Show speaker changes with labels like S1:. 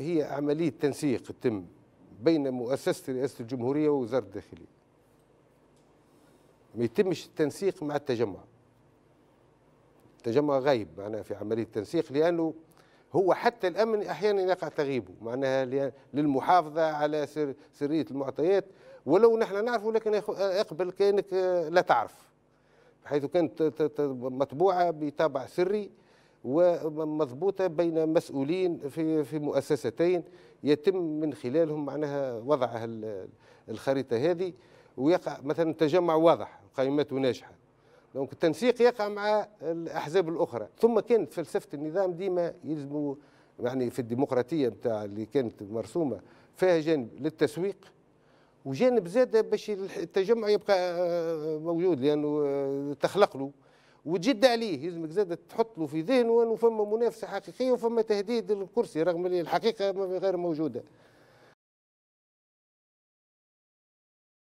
S1: هي عملية تنسيق تتم بين مؤسسة رئاسة الجمهورية ووزارة الداخلية ما يتمش التنسيق مع التجمع التجمع غايب معناها في عملية التنسيق لأنه هو حتى الأمن أحيانا يقع تغيبه معناها للمحافظة على سر سرية المعطيات ولو نحن نعرفه لكن اقبل كأنك آه، لا تعرف حيث كانت مطبوعة بطابع سري ومضبوطه بين مسؤولين في في مؤسستين يتم من خلالهم معناها وضع الخريطه هذه ويقع مثلا تجمع واضح قائمته ناجحه دونك التنسيق يقع مع الاحزاب الاخرى ثم كانت فلسفه النظام ديما يلزموا يعني في الديمقراطيه نتاع اللي كانت مرسومه فيها جانب للتسويق وجانب زاد باش التجمع يبقى آه، موجود لانه آه، تخلق له وتجد عليه يلزمك زاد تحط له في ذهنه انه فما منافسه حقيقيه وفما تهديد للكرسي رغم ان الحقيقه غير موجوده